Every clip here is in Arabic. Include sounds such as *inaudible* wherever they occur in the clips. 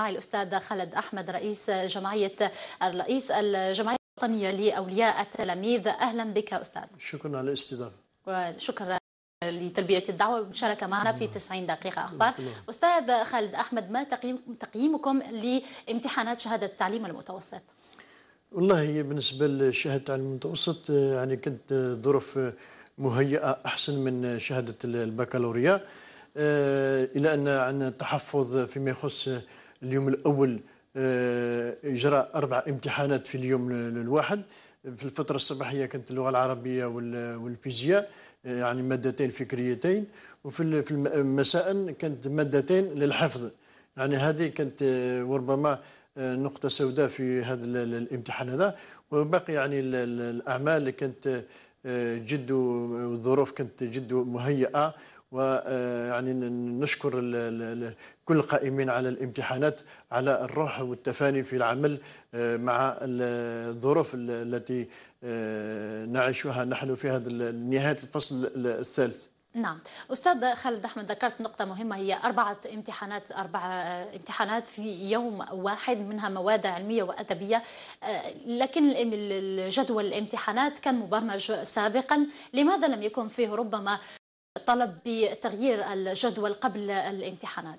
معي الأستاذ خالد أحمد رئيس جمعية الرئيس الجمعية الوطنية لأولياء التلاميذ أهلا بك أستاذ شكرا على الاستضافة وشكرا لتلبية الدعوة والمشاركة معنا في 90 نعم. دقيقة أخبار الله. أستاذ خالد أحمد ما تقييم تقييمكم لامتحانات شهادة التعليم المتوسط والله بالنسبة لشهادة التعليم المتوسط يعني كنت ظروف مهيئة أحسن من شهادة البكالوريا إلى أن عندنا تحفظ فيما يخص اليوم الاول آه، اجراء اربع امتحانات في اليوم الواحد في الفتره الصباحيه كانت اللغه العربيه والفيزياء آه، يعني مادتين فكريتين وفي في المساء كانت مادتين للحفظ يعني هذه كانت آه، وربما نقطه سوداء في هذا الامتحان هذا وباقي يعني الاعمال كانت جد والظروف كانت جد مهيئه ويعني نشكر كل القائمين على الامتحانات على الروح والتفاني في العمل آه، مع الظروف التي آه، نعيشها نحن في هذا نهايه الفصل الثالث. نعم استاذ خالد احمد ذكرت نقطه مهمه هي اربعه امتحانات اربعه آه، امتحانات في يوم واحد منها مواد علميه وادبيه لكن جدول الامتحانات كان مبرمج سابقا لماذا لم يكن فيه ربما طلب بتغيير الجدول قبل الامتحانات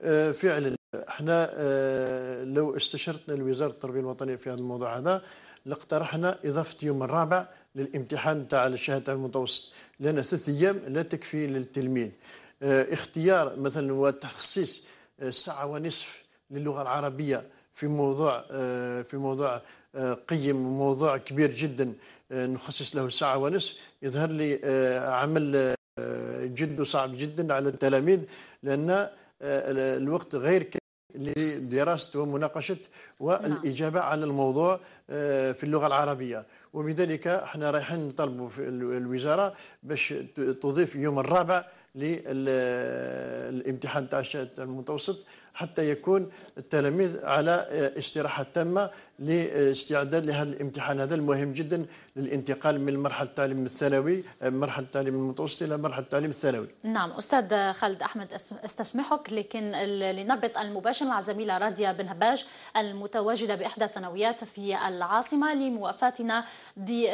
آه، فعلا احنا آه، لو استشرتنا الوزاره التربيه الوطنيه في هذا الموضوع هذا لاقترحنا اضافه يوم الرابع للامتحان تاع الشهاده المتوسط لان ثلاث ايام لا تكفي للتلميذ آه، اختيار مثلا وتخصيص ساعه ونصف للغه العربيه في موضوع في موضوع قيم موضوع كبير جدا نخصص له ساعه ونصف يظهر لي عمل جد صعب جدا على التلاميذ لأن آه، الوقت غير لدراسة ومناقشة والإجابة نعم. على الموضوع آه، في اللغة العربية وبذلك احنا رايحين نطلبوا في الوزارة باش تضيف يوم الرابع للامتحان تاع المتوسط حتى يكون التلاميذ على آه، استراحه تامه لاستعداد لهذا الامتحان هذا المهم جدا للانتقال من مرحله التعليم الثانوي آه، مرحله التعليم المتوسط الى مرحله التعليم الثانوي. نعم استاذ خالد احمد استسمحك لكن لنربط المباشر مع زميله راديا بن هباج المتواجده باحدى الثانويات في العاصمه لموافاتنا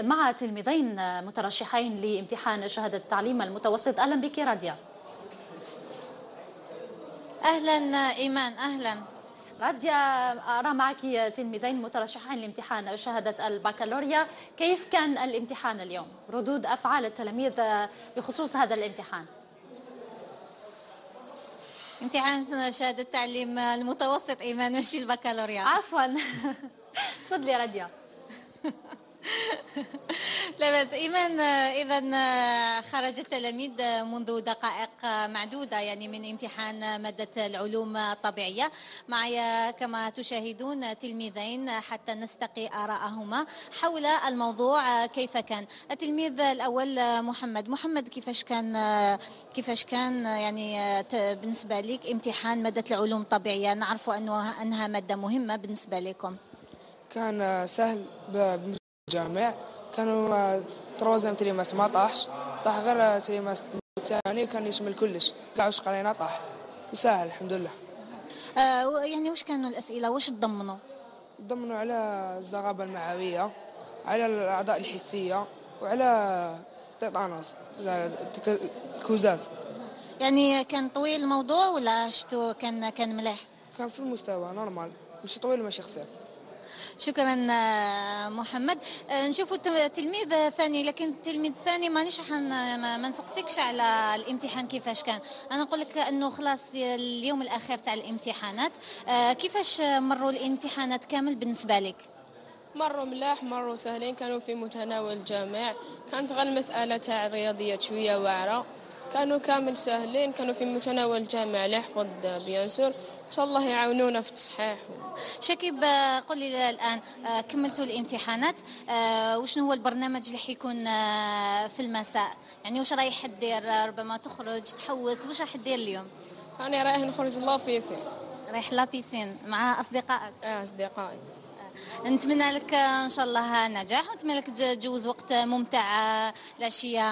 مع تلميذين مترشحين لامتحان شهاده التعليم المتوسط اهلا بك راديا. اهلا ايمان اهلا غادية أرى معك تلميذين مترشحين لامتحان شهادة البكالوريا كيف كان الامتحان اليوم؟ ردود أفعال التلاميذ بخصوص هذا الامتحان امتحان شهادة التعليم المتوسط إيمان مش البكالوريا عفوا *laughs* تفضلي راديا *laughs* لا بأس إيمان إذا خرج التلاميذ منذ دقائق معدودة يعني من امتحان مادة العلوم الطبيعية معي كما تشاهدون تلميذين حتى نستقي آراءهما حول الموضوع كيف كان التلميذ الأول محمد محمد كيفاش كان كيفاش كان يعني بالنسبة لك امتحان مادة العلوم الطبيعية نعرف أنها مادة مهمة بالنسبة لكم كان سهل الجامع كانوا تروزيام تريماس ما طاحش طاح غير تريماس الثاني كان يشمل كلش كاع واش قرينا طاح وساهل الحمد لله آه يعني واش كانوا الاسئله واش تضمنوا تضمنوا على الزغابه المعويه على الاعضاء الحسيه وعلى تيتانوس الكوزاز يعني كان طويل الموضوع ولا شتو كان كان ملاح كان في المستوى نورمال مش طويل ماشي خسير شكرا آه، محمد آه، نشوفوا التلميذ الثاني لكن التلميذ الثاني مانيش ما نسقسيكش على الامتحان كيفاش كان انا نقول لك انه خلاص اليوم الاخير تاع الامتحانات آه، كيفاش مروا الامتحانات كامل بالنسبه لك مروا ملاح مروا سهلين كانوا في متناول الجميع كانت غير المساله تاع الرياضيات شويه واعره كانوا كامل سهلين كانوا في متناول جامع ليحفظ بيانسور إن شاء الله يعاونونا في التصحيح شكيب قل لي الآن آه، كملتوا الامتحانات آه، وشنو هو البرنامج اللي حيكون آه، في المساء يعني واش رايح دير ربما تخرج تحوس واش راح دير اليوم أنا رايح نخرج لابيسين رايح لابيسين مع أصدقائك؟ أصدقائي نتمنى لك ان شاء الله نجاح ونتمنى لك تجوز وقت ممتع العشيه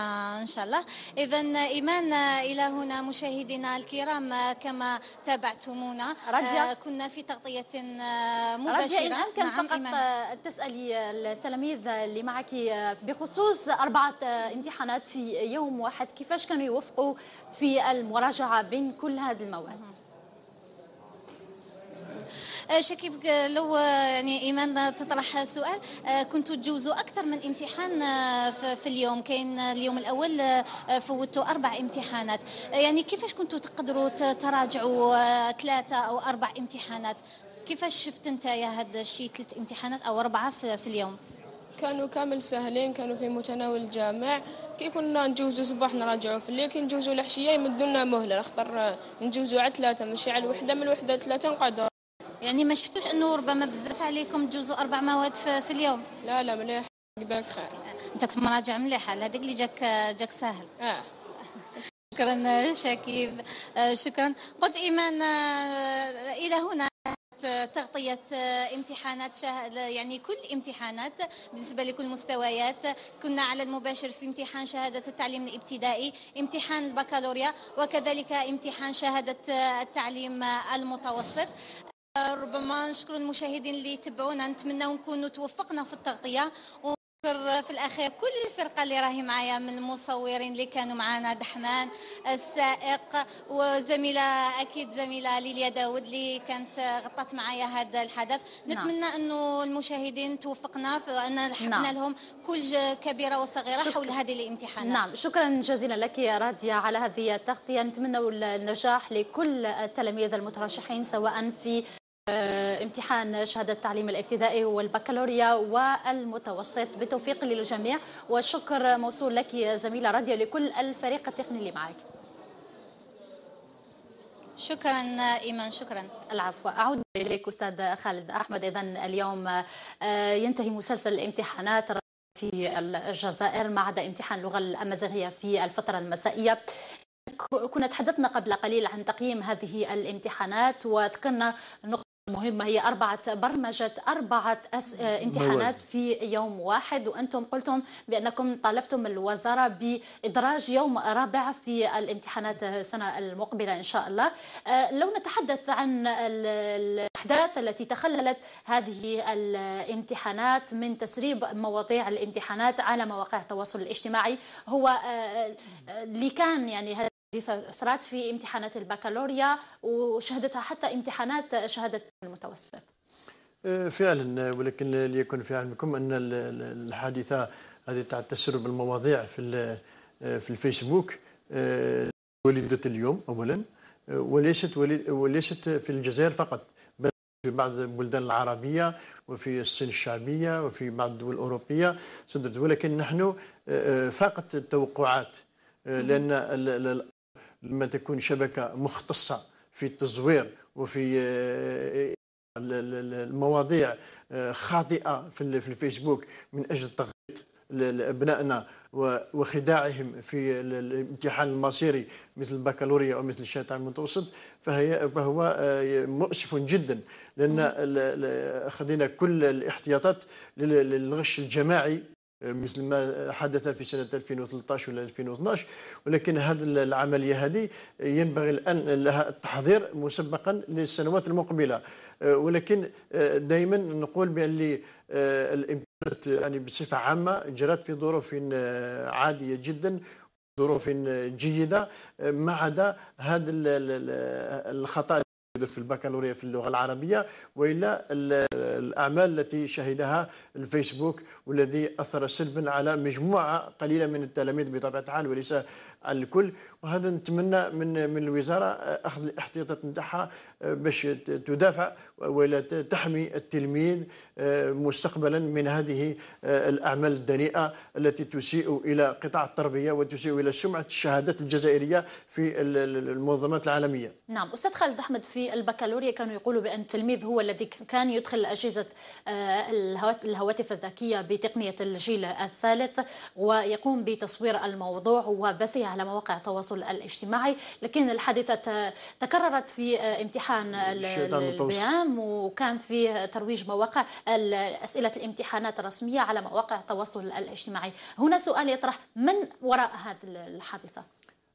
ان شاء الله اذا ايمان الى هنا مشاهدينا الكرام كما تابعتمونا رجع. آه، كنا في تغطيه آه، مباشره رجع إن نعم فقط إيمان. تسالي التلاميذ اللي معك آه، بخصوص اربعه امتحانات في يوم واحد كيفاش كانوا يوفقوا في المراجعه بين كل هذه المواد آه، شكيب آه، لو آه، يعني ايمان تطرح سؤال كنتوا تجوزوا اكثر من امتحان في اليوم كاين اليوم الاول فوتوا اربع امتحانات يعني كيفاش كنتوا تقدروا تراجعوا ثلاثه او اربع امتحانات كيفاش شفت انت يا هذا الشيء ثلاث امتحانات او اربعه في اليوم كانوا كامل ساهلين كانوا في متناول الجامع كي كنا نجوزو صباح نراجعو في الليل كي نجوزو العشيه يمدونا مهله خاطر نجوزو على ثلاثه ماشي على الوحده من الوحده ثلاثه نقعدو يعني ما شفتوش انه ربما بزاف عليكم تجوزوا اربع مواد في, في اليوم لا لا مليح هكذاك خير انت كنت مراجع مليح على هذاك اللي جاك جاك ساهل اه شكرا شكيب شكرا قلت ايمان الى هنا تغطية امتحانات شهر يعني كل امتحانات بالنسبة لكل المستويات كنا على المباشر في امتحان شهادة التعليم الابتدائي امتحان البكالوريا وكذلك امتحان شهادة التعليم المتوسط ربما نشكر المشاهدين اللي تبعونا نتمنى نكونوا توفقنا في التغطيه ونشكر في الاخير كل الفرقه اللي راهي معايا من المصورين اللي كانوا معنا دحمان السائق وزميله اكيد زميله ليليا داود اللي كانت غطت معايا هذا الحدث نعم. نتمنى انه المشاهدين توفقنا في ان لحقنا نعم. لهم كل كبيره وصغيره شك... حول هذه الامتحانات نعم شكرا جزيلا لك يا راديا على هذه التغطيه نتمنى النجاح لكل التلاميذ المترشحين سواء في آه، امتحان شهادة التعليم الابتدائي والبكالوريا والمتوسط بالتوفيق للجميع والشكر موصول لك يا زميلة راديو لكل الفريق التقني اللي معك شكرا ايمان شكرا العفو اعود اليك استاذ خالد احمد اذا اليوم آه، ينتهي مسلسل الامتحانات في الجزائر ما عدا امتحان اللغه الامازيغيه في الفتره المسائيه كنا تحدثنا قبل قليل عن تقييم هذه الامتحانات وذكرنا نقطة مهمة هي أربعة برمجة أربعة أس... آه، امتحانات في يوم واحد وأنتم قلتم بأنكم طالبتم الوزارة بإدراج يوم رابع في الامتحانات السنة المقبلة إن شاء الله آه، لو نتحدث عن الأحداث التي تخللت هذه الامتحانات من تسريب مواضيع الامتحانات على مواقع التواصل الاجتماعي هو اللي آه، كان يعني صرات في امتحانات البكالوريا وشهدتها حتى امتحانات شهادة المتوسط أه، فعلا ولكن ليكن في علمكم أن الحادثة هذه تاع تسرب المواضيع في أه، في الفيسبوك أه، ولدة اليوم أولا وليست وليست في الجزائر فقط بل في بعض البلدان العربية وفي الصين الشعبية وفي بعض الدول الأوروبية صدرت ولكن نحن فقط التوقعات لأن لما تكون شبكه مختصه في التزوير وفي آه، المواضيع آه، خاطئه في الفيسبوك من اجل تغطيه لابنائنا وخداعهم في الامتحان المصيري مثل البكالوريا او مثل الشهاده المتوسط فهي فهو آه، مؤسف جدا لان أخذنا كل الاحتياطات للغش الجماعي مثل ما حدث في سنة 2013 ولا 2012 ولكن هذه العملية هذه ينبغي الآن لها التحضير مسبقا للسنوات المقبلة آه، ولكن آه، دائما نقول بأن آه، الإمكانات يعني بصفة عامة جرت في ظروف عادية جدا ظروف جيدة ما عدا هذا الخطأ في البكالوريا في اللغة العربية وإلا الأعمال التي شهدها الفيسبوك والذي أثر سلبا على مجموعة قليلة من التلاميذ بطبيعة الحال وليس على الكل وهذا نتمنى من من الوزاره آه، اخذ الاحتياطات نتاعها آه، باش تدافع ولا تحمي التلميذ آه، مستقبلا من هذه الاعمال الدنيئه التي تسيء الى قطاع التربيه وتسيء الى سمعه الشهادات الجزائريه في المنظمات العالميه. نعم استاذ خالد احمد في البكالوريا كانوا يقولوا بان التلميذ هو الذي كان يدخل اجهزه الهواتف الذكيه بتقنيه الجيل الثالث ويقوم بتصوير الموضوع وبثها على مواقع التواصل الاجتماعي لكن الحادثة تكررت في آه، امتحان البيام وكان في ترويج مواقع أسئلة الامتحانات الرسمية على مواقع التواصل الاجتماعي هنا سؤال يطرح من وراء هذه الحادثة؟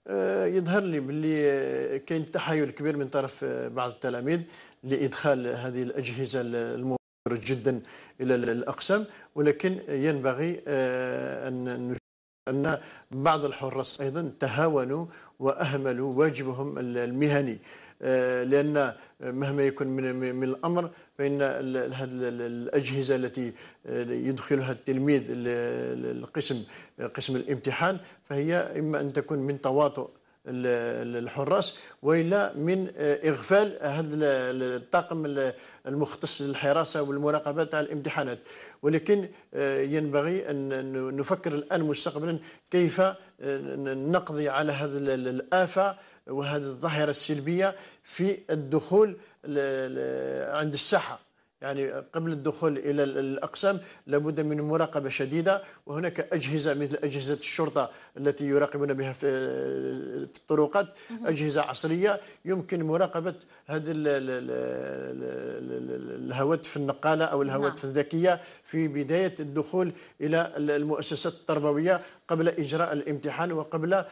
آه، يظهر لي باللي آه، كاين تحايل كبير من طرف بعض التلاميذ لادخال هذه الاجهزه الموفره جدا الى الاقسام ولكن ينبغي ان أن بعض الحراس أيضا تهاونوا وأهملوا واجبهم المهني آه، لأن مهما يكون من من الأمر فإن هذه الأجهزة التي آه، يدخلها التلميذ القسم قسم الامتحان فهي إما أن تكون من تواطؤ الحراس والا من آه، اغفال هذا الطاقم المختص للحراسه والمراقبه تاع الامتحانات ولكن آه، ينبغي ان نفكر الان مستقبلا كيف آه، نقضي على هذه الافه وهذه الظاهره السلبيه في الدخول عند الساحه يعني قبل الدخول الى الاقسام لابد من مراقبه شديده وهناك اجهزه مثل اجهزه الشرطه التي يراقبون بها في الطرقات اجهزه عصريه يمكن مراقبه هذه الهواتف النقاله او الهواتف نعم. الذكيه في بدايه الدخول الى المؤسسات التربويه قبل اجراء الامتحان وقبل آه،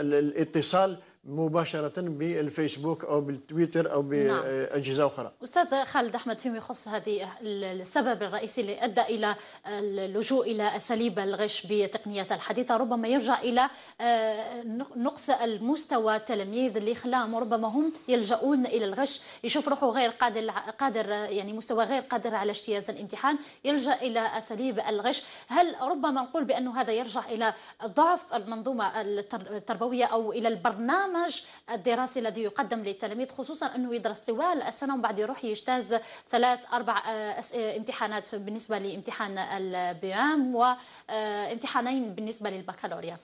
الاتصال مباشره بالفيسبوك او بالتويتر او نعم. باجهزه نعم. اخرى. استاذ خالد احمد فيما يخص هذه السبب الرئيسي اللي ادى الى اللجوء الى اساليب الغش بالتقنيات الحديثه ربما يرجع الى آه، نقص المستوى التلاميذ اللي خلاهم ربما هم يلجؤون الى الغش يشوف روحه غير قادر قادر يعني مستوى غير قادر على اجتياز الامتحان يلجا الى اساليب الغش هل ربما نقول بانه هذا يرجع الى ضعف المنظومه التربويه او الى البرنامج البرنامج الدراسي الذي يقدم للتلاميذ خصوصا أنه يدرس طوال السنة ومن بعد يروح يجتاز ثلاث أربع آه، آه، امتحانات بالنسبة لامتحان البيام وامتحانين بالنسبة للبكالوريا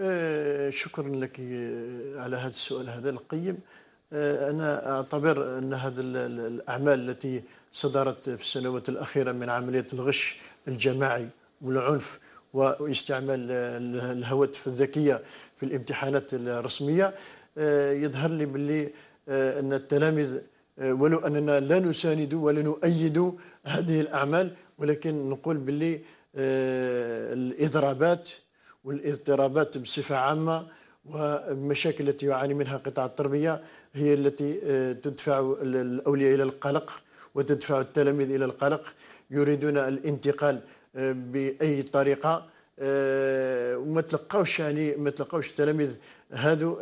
آه، شكرا لك على هذا السؤال هذا القيم أنا أعتبر أن هذه الأعمال التي صدرت في السنوات الأخيرة من عملية الغش الجماعي والعنف واستعمال الهواتف الذكية في الامتحانات الرسميه آه، يظهر لي باللي آه، ان التلاميذ آه، ولو اننا لا نساند ولا نؤيد هذه الاعمال ولكن نقول باللي الاضرابات والاضطرابات بصفه عامه والمشاكل التي يعاني منها قطاع التربيه هي التي تدفع الاولياء الى القلق وتدفع التلاميذ الى القلق يريدون الانتقال باي طريقه آه، وما تلقاوش يعني ما تلقاوش التلاميذ هادو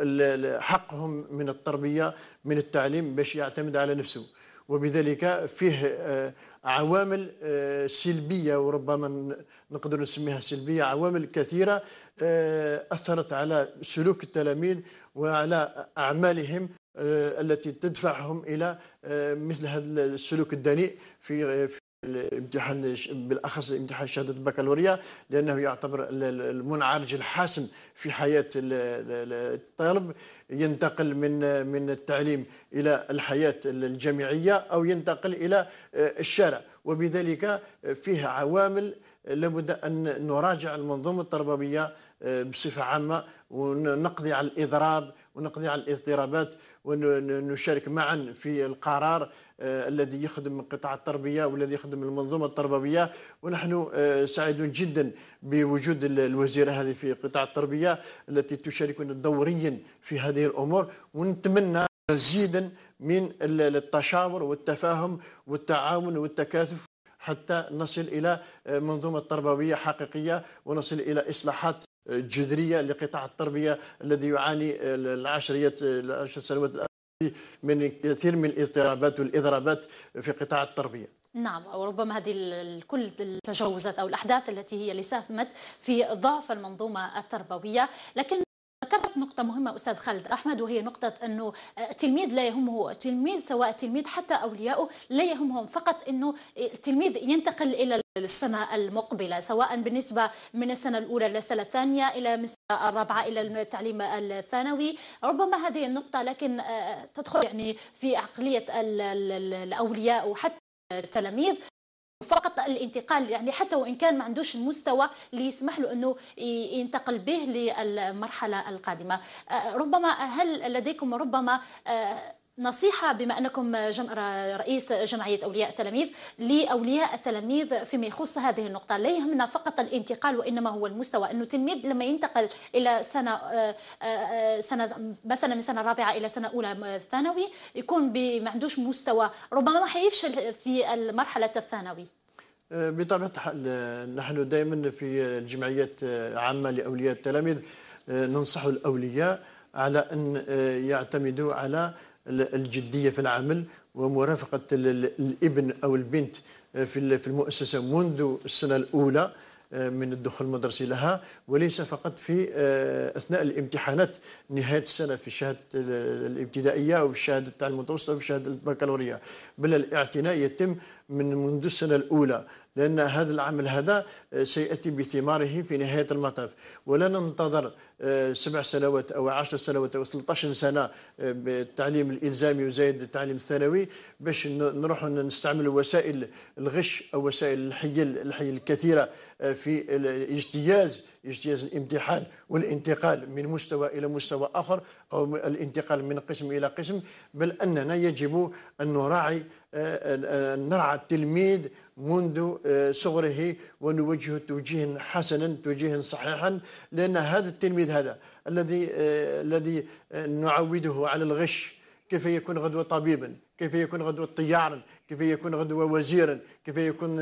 حقهم من التربيه من التعليم باش يعتمد على نفسه وبذلك فيه آه، عوامل آه، سلبيه وربما نقدر نسميها سلبيه عوامل كثيره اثرت على سلوك التلاميذ وعلى اعمالهم التي تدفعهم الى مثل هذا السلوك الدنيء في الامتحان بالاخص امتحان شهاده البكالوريا لانه يعتبر المنعرج الحاسم في حياه الطالب ينتقل من من التعليم الى الحياه الجامعيه او ينتقل الى آه، الشارع وبذلك آه، فيه عوامل لابد ان نراجع المنظومه التربويه آه، بصفه عامه ونقضي على الاضراب ونقضي على الاضطرابات ونشارك معا في القرار آه، الذي يخدم قطاع التربيه والذي يخدم المنظومه التربويه ونحن آه، سعيدون جدا بوجود الوزيره هذه في قطاع التربيه التي تشاركنا دوريا في هذه الامور ونتمنى مزيدا من التشاور والتفاهم والتعاون والتكاتف حتى نصل الى آه، منظومه تربويه حقيقيه ونصل الى اصلاحات جذريه لقطاع التربيه الذي يعاني العشريات العشر سنوات من كثير من الاضطرابات والاضرابات في قطاع التربيه نعم وربما هذه كل التجاوزات او الاحداث التي هي اللي ساهمت في ضعف المنظومه التربويه لكن ذكرت نقطة مهمة أستاذ خالد أحمد وهي نقطة أنه التلميذ لا يهمه التلميذ سواء التلميذ حتى أولياؤه لا يهمهم فقط أنه التلميذ ينتقل إلى للسنة المقبلة سواء بالنسبة من السنة الأولى إلى السنة الثانية إلى الرابعة إلى التعليم الثانوي ربما هذه النقطة لكن آه، تدخل يعني في عقلية الأولياء وحتى التلاميذ فقط الانتقال يعني حتى وان كان ما عندوش المستوى اللي يسمح له انه ينتقل به للمرحله القادمه آه، ربما هل لديكم ربما آه، نصيحة بما أنكم جم... رئيس جمعية أولياء التلاميذ لأولياء التلاميذ فيما يخص هذه النقطة لا يهمنا فقط الانتقال وإنما هو المستوى أنه التلميذ لما ينتقل إلى سنة آه، آه، سنة مثلا من سنة رابعة إلى سنة أولى ثانوي يكون ما عندوش مستوى ربما ما حيفشل في المرحلة الثانوي آه، بطبيعة الحال نحن دائما في الجمعيات عامة لأولياء التلاميذ ننصح الأولياء على أن يعتمدوا على الجديه في العمل ومرافقه الابن او البنت آه، في المؤسسه منذ السنه الاولى آه، من الدخول المدرسي لها وليس فقط في آه، اثناء الامتحانات نهايه السنه في الشهاده الابتدائيه او الشهاده تاع المتوسطه او الشهاده البكالوريا بل الاعتناء يتم من منذ السنة الأولى لأن هذا العمل هذا آه، سيأتي بثماره في نهاية المطاف ولا ننتظر آه، سبع سنوات أو عشر سنوات أو 13 سنة آه، بالتعليم الإلزامي وزايد التعليم الثانوي باش نروح نستعمل وسائل الغش أو وسائل الحيل الحيل الكثيرة في الاجتياز اجتياز الامتحان والانتقال من مستوى إلى مستوى آخر أو الانتقال من قسم إلى قسم بل أننا يجب أن نراعي نرعى التلميذ منذ آه، صغره ونوجهه توجيها حسنا توجيها صحيحا لان هذا التلميذ هذا الذي آه، الذي آه، نعوده على الغش كيف يكون غدوه طبيبا كيف يكون غدوة طيارا كيف يكون غدوة وزيرا كيف يكون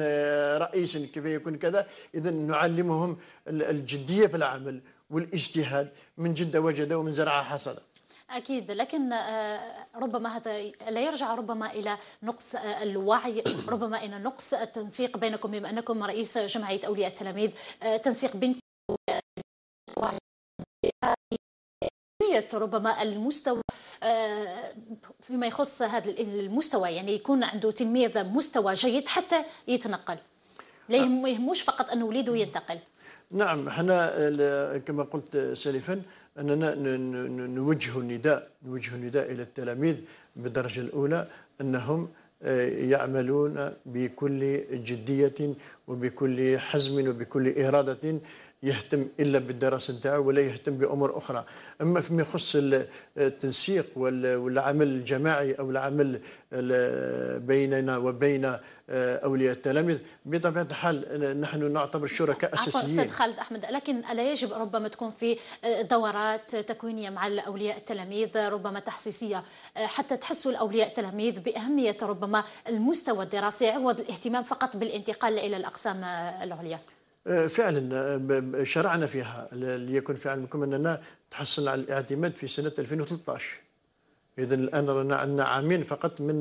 رئيسا كيف يكون كذا إذا نعلمهم الجدية في العمل والاجتهاد من جد وجد ومن زرع حصد أكيد لكن آه، ربما هذا لا يرجع ربما إلى نقص آه، الوعي ربما إلى نقص التنسيق بينكم بما أنكم رئيس جمعية أولياء التلاميذ آه، تنسيق بينكم ربما المستوى فيما يخص هذا المستوى يعني يكون عنده تلميذ مستوى جيد حتى يتنقل لا يهموش فقط أن وليده ينتقل نعم احنا كما قلت سالفا أننا نوجه النداء نوجه النداء إلى التلاميذ بالدرجة الأولى أنهم آه، يعملون بكل جدية وبكل حزم وبكل إرادة يهتم الا بالدراسه نتاعو ولا يهتم بامور اخرى اما فيما يخص التنسيق والعمل الجماعي او العمل بيننا وبين آه، اولياء التلاميذ بطبيعه الحال نحن نعتبر شركاء اساسيين استاذ خالد احمد لكن الا يجب ربما تكون في آه، دورات تكوينيه مع الاولياء التلاميذ ربما تحسيسيه آه، حتى تحسوا الاولياء التلاميذ باهميه ربما المستوى الدراسي عوض الاهتمام فقط بالانتقال الى الاقسام العليا فعلا شرعنا فيها ليكن فعلا منكم اننا تحصلنا على الاعتماد في سنه 2013 اذا الان رانا عندنا عامين فقط من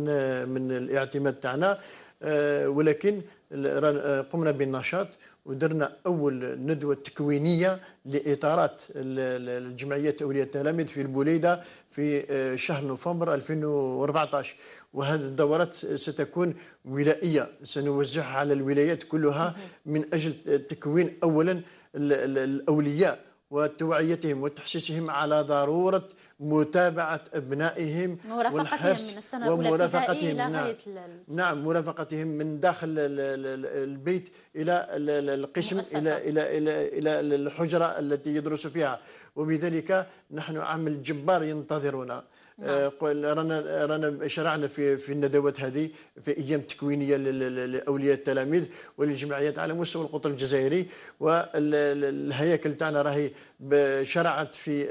من الاعتماد تاعنا آه، ولكن آه، قمنا بالنشاط ودرنا اول ندوه تكوينيه لاطارات الجمعيه اولياء التلاميذ في البوليده في آه، شهر نوفمبر 2014 وهذه الدورات ستكون ولائيه سنوزعها على الولايات كلها من اجل تكوين اولا الاولياء وتوعيتهم وتحسيسهم على ضرورة متابعة أبنائهم ومرافقتهم من السنة ومرافقتهم إلى نعم. غاية نعم مرافقتهم من داخل البيت إلى القسم إلى إلى إلى إلى الحجرة التي يدرس فيها وبذلك نحن عمل جبار ينتظرنا نعم. آه، قل رانا رانا شرعنا في في الندوات هذه في ايام تكوينيه لاولياء التلاميذ وللجمعيات على مستوى القطر الجزائري والهياكل تاعنا راهي شرعت في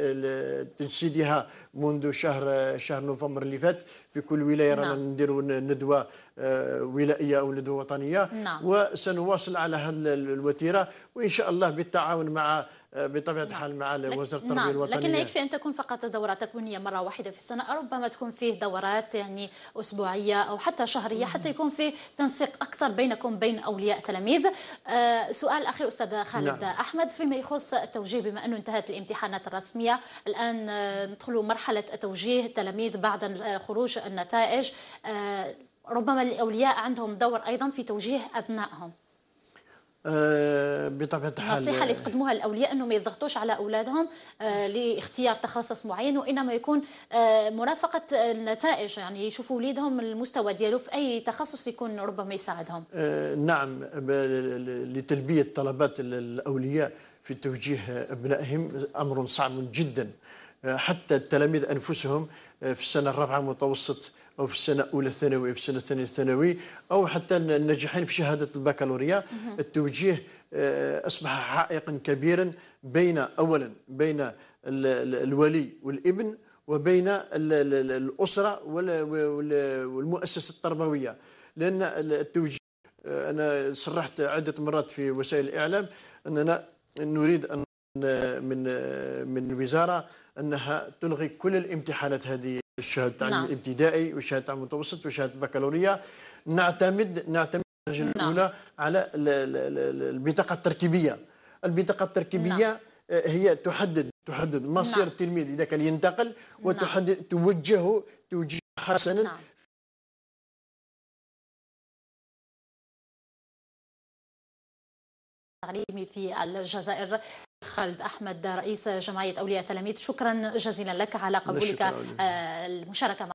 تجسيدها منذ شهر شهر نوفمبر اللي فات في كل ولايه رانا نعم. نديروا ندوه آه، ولائيه او ندوه وطنيه نعم. وسنواصل على هذه الوتيره وان شاء الله بالتعاون مع آه، بطبيعه الحال مع وزاره التربيه نعم. الوطنيه لكن يكفي ان تكون فقط دوره تكوينيه مره واحده في السنه ربما تكون فيه دورات يعني اسبوعيه او حتى شهريه حتى يكون فيه تنسيق اكثر بينكم بين اولياء تلاميذ آه، سؤال اخير استاذ خالد نعم. احمد فيما يخص التوجيه بما انه انتهت الامتحانات الرسمية الآن آه، ندخل مرحلة توجيه التلاميذ بعد آه، خروج النتائج آه، ربما الأولياء عندهم دور أيضا في توجيه أبنائهم بطبيعه الحال النصيحه اللي تقدموها الاولياء انهم ما يضغطوش على اولادهم لاختيار تخصص معين وانما يكون مرافقه النتائج يعني يشوفوا وليدهم المستوى دياله في اي تخصص يكون ربما يساعدهم نعم لتلبيه طلبات الاولياء في توجيه أبنائهم أمر صعب جدا حتى التلاميذ أنفسهم آه، في السنة الرابعة متوسط أو في السنة الأولى ثانوي أو في السنة الثانية ثانوي أو حتى الناجحين في شهادة البكالوريا التوجيه آه، أصبح عائقا كبيرا بين أولا بين الولي والابن وبين الأسرة والمؤسسة التربوية لأن التوجيه آه، أنا صرحت عدة مرات في وسائل الإعلام أننا نريد ان من من الوزاره انها تلغي كل الامتحانات هذه الشهاده نعم. الابتدائي وشهاده المتوسط وشهاده البكالوريا نعتمد نعتمد نعم. الاولى على البطاقه التركيبيه البطاقه التركيبيه نعم. آه، هي تحدد تحدد مصير نعم. التلميذ اذا كان ينتقل نعم. وتحدد توجهه توجيه حسنا نعم. التعليمي في الجزائر خالد أحمد رئيس جمعية أولياء تلاميذ شكرا جزيلا لك على قبولك آه، المشاركة